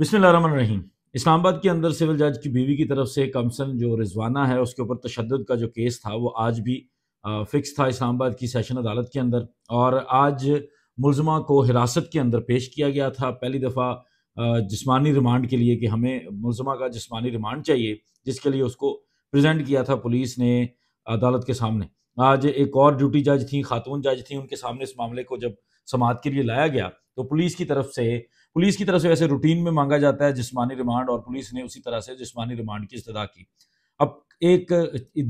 रहीम इस्लामाबाद के अंदर सिविल जज की बीवी की तरफ से कमसन जो रिजवाना है उसके ऊपर तशद का जो केस था वो आज भी फिक्स था इस्लामाबाद की सेशन अदालत के अंदर और आज मुलजमा को हिरासत के अंदर पेश किया गया था पहली दफ़ा जिस्मानी रिमांड के लिए कि हमें मुलजमा का जिस्मानी रिमांड चाहिए जिसके लिए उसको प्रजेंट किया था पुलिस ने अदालत के सामने आज एक और ड्यूटी जज थी खातून जज थी उनके सामने इस मामले को जब समाध के लिए लाया गया तो पुलिस की तरफ से पुलिस की तरफ से वैसे रूटीन में मांगा जाता है जिसमानी रिमांड और पुलिस ने उसी तरह से जिसमानी रिमांड की इस्तः की अब एक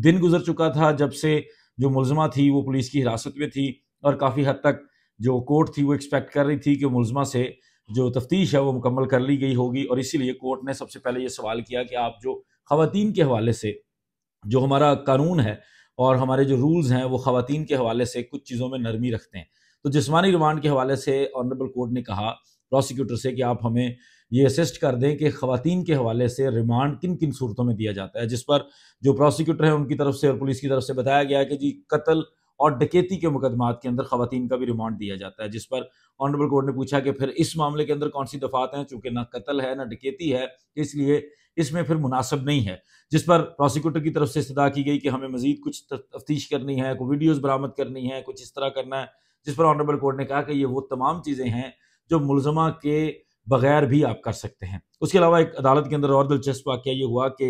दिन गुजर चुका था जब से जो मुलजमा थी वो पुलिस की हिरासत में थी और काफ़ी हद तक जो कोर्ट थी वो एक्सपेक्ट कर रही थी कि मुलजमा से जो तफ्तीश है वो मुकम्मल कर ली गई होगी और इसीलिए कोर्ट ने सबसे पहले ये सवाल किया कि आप जो खातन के हवाले से जो हमारा कानून है और हमारे जो रूल्स हैं वो खातन के हवाले से कुछ चीज़ों में नरमी रखते हैं तो जिसमानी रिमांड के हवाले से ऑनरेबल कोर्ट ने कहा प्रोसिक्यूटर से कि आप हमें ये असिस्ट कर दें कि खातन के हवाले से रिमांड किन किन सूरतों में दिया जाता है जिस पर जो प्रोसिक्यूटर है उनकी तरफ से और पुलिस की तरफ से बताया गया कि जी कत्ल और डकेती के मुकदमात के अंदर खातन का भी रिमांड दिया जाता है जिस पर ऑनरेबल कोर्ट ने पूछा कि फिर इस मामले के अंदर कौन सी दफात हैं चूंकि ना कत्ल है ना डकेती है इसलिए इसमें फिर मुनासब नहीं है जिस पर प्रोसिक्यूटर की तरफ से इस्तः की गई कि हमें मजीद कुछ तफ्तीश करनी है कोई वीडियोज़ बरामद करनी है कुछ इस तरह करना है जिस पर ऑनरेबल कोर्ट ने कहा कि ये वो तमाम चीज़ें हैं जो मुलजमा के बगैर भी आप कर सकते हैं उसके अलावा एक अदालत के अंदर और दिलचस्प वाक्य ये हुआ कि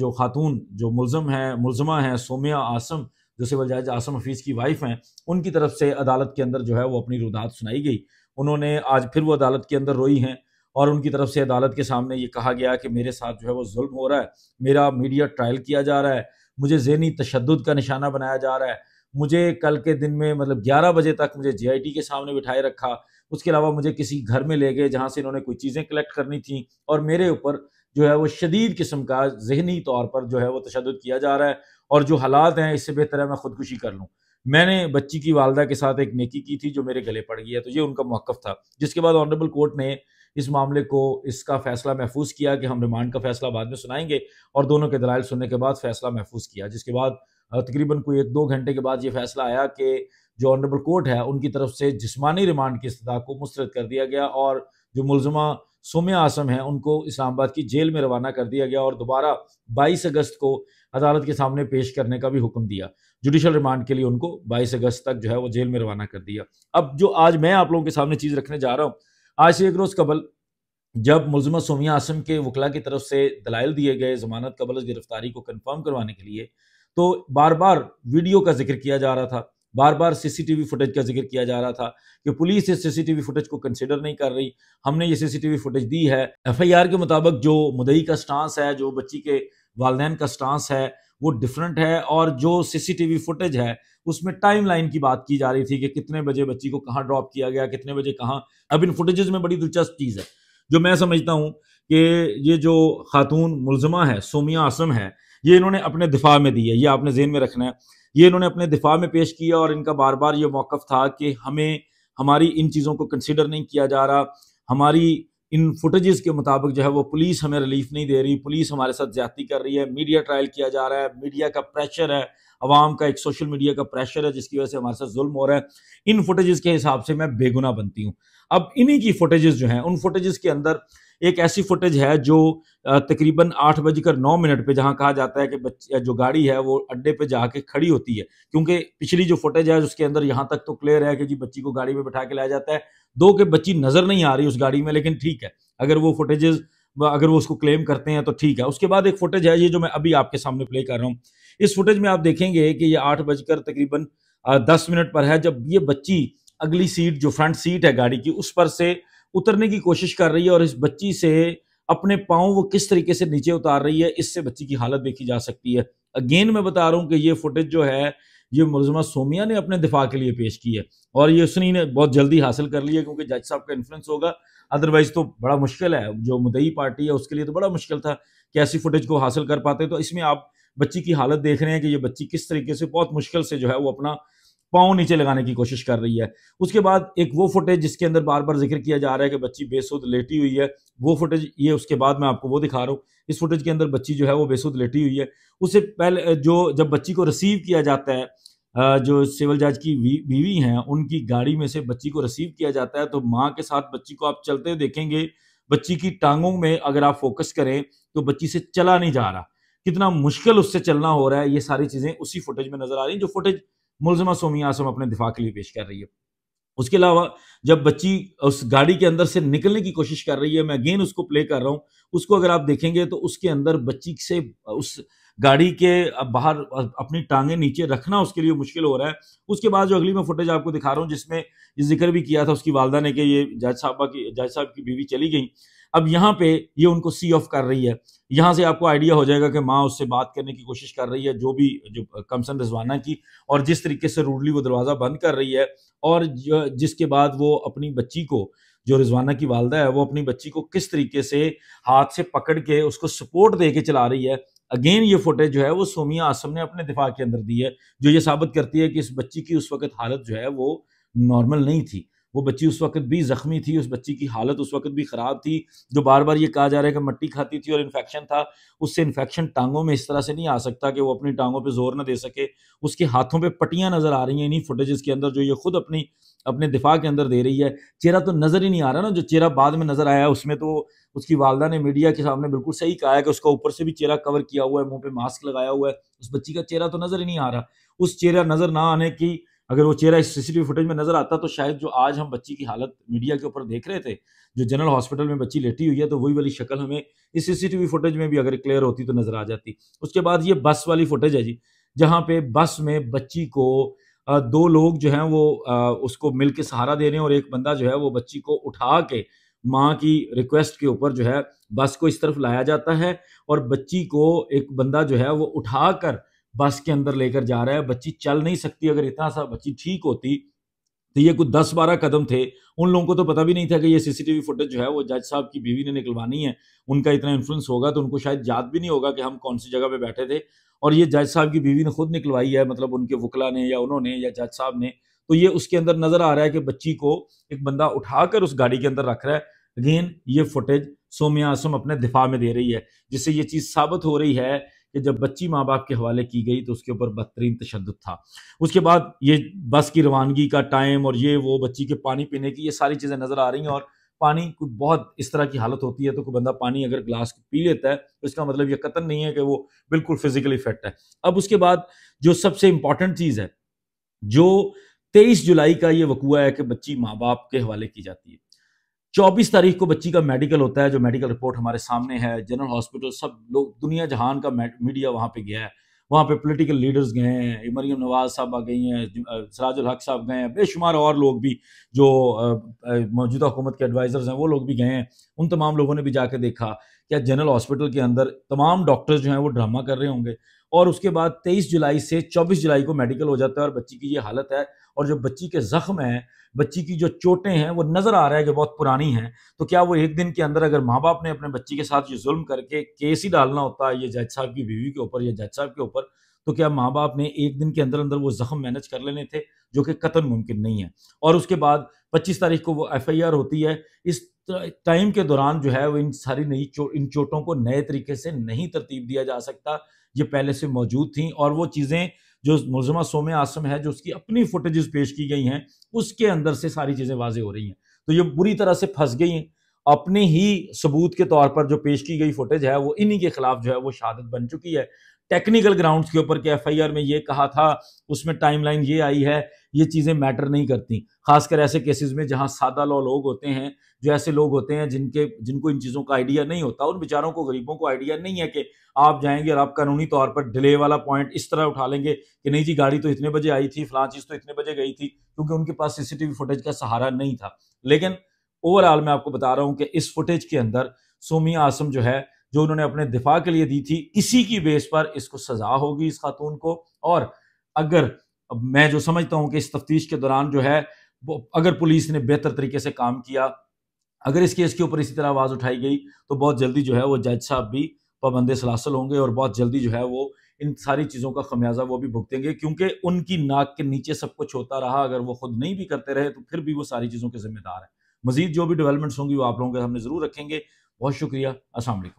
जो खातून जो मुलम है मुलजमा है सोमिया आसम जो सिविल जज आसम हफीज़ की वाइफ हैं उनकी तरफ से अदालत के अंदर जो है वो अपनी रुदात सुनाई गई उन्होंने आज फिर वो अदालत के अंदर रोई हैं और उनकी तरफ से अदालत के सामने ये कहा गया कि मेरे साथ जो है वो जुल्म हो रहा है मेरा मीडिया ट्रायल किया जा रहा है मुझे जहनी तशद का निशाना बनाया जा रहा है मुझे कल के दिन में मतलब 11 बजे तक मुझे जी के सामने बिठाए रखा उसके अलावा मुझे किसी घर में ले गए जहाँ से इन्होंने कोई चीज़ें कलेक्ट करनी थी और मेरे ऊपर जो है वो शदीद किस्म का जहनी तौर पर जो है वो तशद किया जा रहा है और जो हालात हैं इससे बेहतर है मैं खुदकुशी कर लूँ मैंने बच्ची की वालदा के साथ एक नेकी की थी जो मेरे गले पड़ गई है तो ये उनका मौक़ था जिसके बाद ऑनरेबल कोर्ट ने इस मामले को इसका फैसला महफूज किया कि हम रिमांड का फैसला बाद में सुनाएंगे और दोनों के दलाल सुनने के बाद फैसला महफूज किया जिसके बाद तकरीबन कोई एक दो घंटे के बाद ये फैसला आया कि जो ऑनरेबल कोर्ट है उनकी तरफ से जिसमानी रिमांड की इस्तः को मुस्रद कर दिया गया और जो मुलजमा सोम्या आसम है उनको इस्लामाबाद की जेल में रवाना कर दिया गया और दोबारा 22 अगस्त को अदालत के सामने पेश करने का भी हुक्म दिया जुडिशल रिमांड के लिए उनको 22 अगस्त तक जो है वो जेल में रवाना कर दिया अब जो आज मैं आप लोगों के सामने चीज़ रखने जा रहा हूँ आज से एक रोज़ कबल जब मुलजमा सोमिया आसम के वकला की तरफ से दलाइल दिए गए जमानत कबल गिरफ्तारी को कन्फर्म करवाने के लिए तो बार बार वीडियो का जिक्र किया जा रहा था बार बार सीसीटीवी फुटेज का जिक्र किया जा रहा था कि पुलिस इस सीसीटीवी फुटेज को कंसिडर नहीं कर रही हमने ये सीसीटीवी फुटेज दी है एफआईआर के मुताबिक जो मुदई का स्टांस है जो बच्ची के वालदेन का स्टांस है वो डिफरेंट है और जो सीसीटीवी फुटेज है उसमें टाइम लाइन की बात की जा रही थी कि कितने बजे बच्ची को कहाँ ड्रॉप किया गया कितने बजे कहाँ अब इन फुटेजेस में बड़ी दिलचस्प चीज़ है जो मैं समझता हूँ कि ये जो खातून मुलजमा है सोमिया आसम है ये इन्होंने अपने दिफा में दी है ये आपने जेन में रखना है ये इन्होंने अपने दिफा में पेश किया और इनका बार बार ये मौक़ था कि हमें हमारी इन चीज़ों को कंसिडर नहीं किया जा रहा हमारी इन फुटेजेस के मुताबिक जो है वो पुलिस हमें रिलीफ नहीं दे रही पुलिस हमारे साथ ज्यादा कर रही है मीडिया ट्रायल किया जा रहा है मीडिया का प्रेशर है अवाम का एक सोशल मीडिया का प्रेशर है जिसकी वजह से हमारे साथ जुल्म हो रहा है इन फुटेजेस के हिसाब से मैं बेगुना बनती हूँ अब इन्हीं की फुटेजेस जो हैं उन फुटेजेस के अंदर एक ऐसी फुटेज है जो तकरीबन आठ बजकर नौ मिनट पे जहां कहा जाता है कि जो गाड़ी है वो अड्डे पे जाके खड़ी होती है क्योंकि पिछली जो फुटेज है उसके अंदर यहाँ तक तो क्लियर है कि जी बच्ची को गाड़ी में बैठा के लाया जाता है दो के बच्ची नज़र नहीं आ रही उस गाड़ी में लेकिन ठीक है अगर वो फुटेजेज़ अगर वो उसको क्लेम करते हैं तो ठीक है उसके बाद एक फुटेज है ये जो मैं अभी आपके सामने प्ले कर रहा हूँ इस फुटेज में आप देखेंगे कि ये आठ बजकर तकरीबन दस मिनट पर है जब ये बच्ची अगली सीट जो फ्रंट सीट है गाड़ी की उस पर से उतरने की कोशिश कर रही है और इस बच्ची से अपने पाँव वो किस तरीके से नीचे उतार रही है इससे बच्ची की हालत देखी जा सकती है अगेन मैं बता रहा हूँ कि ये फुटेज जो है ये मुलजमा सोमिया ने अपने दिफा के लिए पेश की है और ये उसने ने बहुत जल्दी हासिल कर लिया क्योंकि जज साहब का इन्फ्लुएंस होगा अदरवाइज तो बड़ा मुश्किल है जो मुदई पार्टी है उसके लिए तो बड़ा मुश्किल था कि ऐसी फुटेज को हासिल कर पाते तो इसमें आप बच्ची की हालत देख रहे हैं कि ये बच्ची किस तरीके से बहुत मुश्किल से जो है वो अपना पाँव नीचे लगाने की कोशिश कर रही है उसके बाद एक वो फुटेज जिसके अंदर बार बार जिक्र किया जा रहा है कि बच्ची बेसुद लेटी हुई है वो फुटेज ये उसके बाद मैं आपको वो दिखा रहा हूँ इस फुटेज के अंदर बच्ची जो है वो बेसुद लेटी हुई है उससे पहले जो जब बच्ची को रिसीव किया जाता है जो सिविल जज की बीवी हैं उनकी गाड़ी में से बच्ची को रिसीव किया जाता है तो माँ के साथ बच्ची को आप चलते देखेंगे बच्ची की टांगों में अगर आप फोकस करें तो बच्ची से चला नहीं जा रहा कितना मुश्किल उससे चलना हो रहा है ये सारी चीज़ें उसी फुटेज में नजर आ रही हैं जो फुटेज मुलजमा सोमी आसम अपने दिफा के लिए पेश कर रही है उसके अलावा जब बच्ची उस गाड़ी के अंदर से निकलने की कोशिश कर रही है मैं अगेन उसको प्ले कर रहा हूँ उसको अगर आप देखेंगे तो उसके अंदर बच्ची से उस गाड़ी के बाहर अपनी टांगे नीचे रखना उसके लिए मुश्किल हो रहा है उसके बाद जो अगली मैं फुटेज आपको दिखा रहा हूँ जिसमें ये जिक्र भी किया था उसकी वालदा ने कि ये जज साहबा की जज साहब की बीवी चली गई अब यहाँ पे ये उनको सी ऑफ कर रही है यहाँ से आपको आइडिया हो जाएगा कि माँ उससे बात करने की कोशिश कर रही है जो भी जो कमसन रजवाना की और जिस तरीके से रूडली वो दरवाज़ा बंद कर रही है और जिसके बाद वो अपनी बच्ची को जो रिजवाना की वालदा है वो अपनी बच्ची को किस तरीके से हाथ से पकड़ के उसको सपोर्ट दे के चला रही है अगेन ये फुटेज जो है वो सोमिया आसम ने अपने दिफा के अंदर दी है जो ये साबित करती है कि इस बच्ची की उस वक्त हालत जो है वो नॉर्मल नहीं थी वो बच्ची उस वक्त भी ज़ख्मी थी उस बच्ची की हालत उस वक्त भी ख़राब थी जो बार बार ये कहा जा रहा है कि मट्टी खाती थी और इन्फेक्शन था उससे इन्फेक्शन टांगों में इस तरह से नहीं आ सकता कि वो अपनी टांगों पर जोर ना दे सके उसके हाथों पर पट्टियाँ नज़र आ रही हैं इन्हीं फुटेजेस के अंदर जो ये खुद अपनी अपने दिफा के अंदर दे रही है चेहरा तो नज़र ही नहीं आ रहा ना जो चेहरा बाद में नज़र आया उसमें तो उसकी वालदा ने मीडिया के सामने बिल्कुल सही कहा है कि उसका ऊपर से भी चेहरा कवर किया हुआ है मुंह पे मास्क लगाया हुआ है उस बच्ची का चेहरा तो नज़र ही नहीं आ रहा उस चेहरा नज़र ना आने की अगर वो चेहरा इस सीसीटीवी फुटेज में नजर आता तो शायद जो आज हम बच्ची की हालत मीडिया के ऊपर देख रहे थे जो जनरल हॉस्पिटल में बच्ची लेटी हुई है तो वही वाली शक्ल हमें इस सीसीटीवी फुटेज में भी अगर क्लियर होती तो नजर आ जाती उसके बाद ये बस वाली फुटेज है जी जहाँ पे बस में बच्ची को दो लोग जो हैं वो उसको मिल के सहारा दे रहे हैं और एक बंदा जो है वो बच्ची को उठा के माँ की रिक्वेस्ट के ऊपर जो है बस को इस तरफ लाया जाता है और बच्ची को एक बंदा जो है वो उठा कर बस के अंदर लेकर जा रहा है बच्ची चल नहीं सकती अगर इतना सा बच्ची ठीक होती तो ये कुछ दस बारह कदम थे उन लोगों को तो पता भी नहीं था कि ये सीसीटीवी फुटेज जो है वो जज साहब की बीवी ने निकलवानी है उनका इतना इन्फ्लुएंस होगा तो उनको शायद याद भी नहीं होगा कि हम कौन सी जगह पे बैठे थे और ये जज साहब की बीवी ने खुद निकलवाई है मतलब उनके वकला ने या उन्होंने या जज साहब ने तो ये उसके अंदर नजर आ रहा है कि बच्ची को एक बंदा उठाकर उस गाड़ी के अंदर रख रहा है अगेन ये फुटेज सोम्या आसम अपने दिफा में दे रही है जिससे ये चीज़ साबित हो रही है कि जब बच्ची माँ बाप के हवाले की गई तो उसके ऊपर बदतरीन तशद था उसके बाद ये बस की रवानगी का टाइम और ये वो बच्ची के पानी पीने की ये सारी चीज़ें नज़र आ रही हैं और पानी कुछ बहुत इस तरह की हालत होती है तो कोई बंदा पानी अगर ग्लास पी लेता है तो इसका मतलब ये कतन नहीं है कि वो बिल्कुल फिजिकली फिट है अब उसके बाद जो सबसे इंपॉर्टेंट चीज़ है जो तेईस जुलाई का ये वकूआ है कि बच्ची माँ बाप के हवाले की जाती है चौबीस तारीख को बच्ची का मेडिकल होता है जो मेडिकल रिपोर्ट हमारे सामने है जनरल हॉस्पिटल सब लोग दुनिया जहान का मीडिया वहाँ पे गया है वहाँ पे पॉलिटिकल लीडर्स गए हैं इमरियम नवाज साहब आ गई हैं सराजुल हक साहब गए हैं बेशुमार और लोग भी जो मौजूदा हुकूमत के एडवाइज़र्स हैं वो लोग भी गए हैं उन तमाम लोगों ने भी जाके देखा क्या जनरल हॉस्पिटल के अंदर तमाम डॉक्टर्स जो हैं वो ड्रामा कर रहे होंगे और उसके बाद 23 जुलाई से 24 जुलाई को मेडिकल हो जाता है और बच्ची की ये हालत है और जो बच्ची के ज़ख्म हैं बच्ची की जो चोटें हैं वो नज़र आ रहा है कि बहुत पुरानी हैं तो क्या वो एक दिन के अंदर अगर माँ बाप ने अपने बच्ची के साथ ये जुल्म करके केस ही डालना होता है ये जज साहब की बीवी के ऊपर या जज साहब के ऊपर तो क्या माँ बाप ने एक दिन के अंदर अंदर वो ज़ख्म मैनेज कर लेने थे जो कि कतन मुमकिन नहीं है और उसके बाद 25 तारीख को वो एफआईआर होती है इस तो टाइम के दौरान जो है वो इन सारी नई चो, इन चोटों को नए तरीके से नहीं तरतीब दिया जा सकता ये पहले से मौजूद थी और वो चीज़ें जो मुलजमा सोम आसम है जो उसकी अपनी फुटेजेस पेश की गई हैं उसके अंदर से सारी चीज़ें वाजे हो रही हैं तो ये बुरी तरह से फंस गई हैं अपने ही सबूत के तौर पर जो पेश की गई फुटेज है वो इन्हीं के खिलाफ जो है वो शहादत बन चुकी है टेक्निकल ग्राउंड्स के ऊपर कि एफआईआर में ये कहा था उसमें टाइमलाइन ये आई है ये चीज़ें मैटर नहीं करती खासकर ऐसे केसेस में जहां सादा लॉ लोग होते हैं जो ऐसे लोग होते हैं जिनके जिनको इन चीज़ों का आइडिया नहीं होता उन बेचारों को गरीबों को आइडिया नहीं है कि आप जाएंगे और आप कानूनी तौर पर डिले वाला पॉइंट इस तरह उठा लेंगे कि नहीं जी गाड़ी तो इतने बजे आई थी फलां चीज़ तो इतने बजे गई थी क्योंकि उनके पास सीसीटीवी फुटेज का सहारा नहीं था लेकिन ओवरऑल मैं आपको बता रहा हूँ कि इस फुटेज के अंदर सोमिया आसम जो है जो उन्होंने अपने दिफा के लिए दी थी इसी की बेस पर इसको सजा होगी इस खातून को और अगर मैं जो समझता हूं कि इस तफ्तीश के दौरान जो है अगर पुलिस ने बेहतर तरीके से काम किया अगर इस केस के ऊपर इसी तरह आवाज़ उठाई गई तो बहुत जल्दी जो है वो जज साहब भी पाबंद सलासल होंगे और बहुत जल्दी जो है वो इन सारी चीज़ों का खमियाजा वो भी भुगतेंगे क्योंकि उनकी नाक के नीचे सब कुछ होता रहा अगर वो खुद नहीं भी करते रहे तो फिर भी वो सारी चीज़ों के जिम्मेदार हैं मजीद जो भी डेवलपमेंट्स होंगी वो आप लोगों के हमने ज़रूर रखेंगे बहुत शुक्रिया असल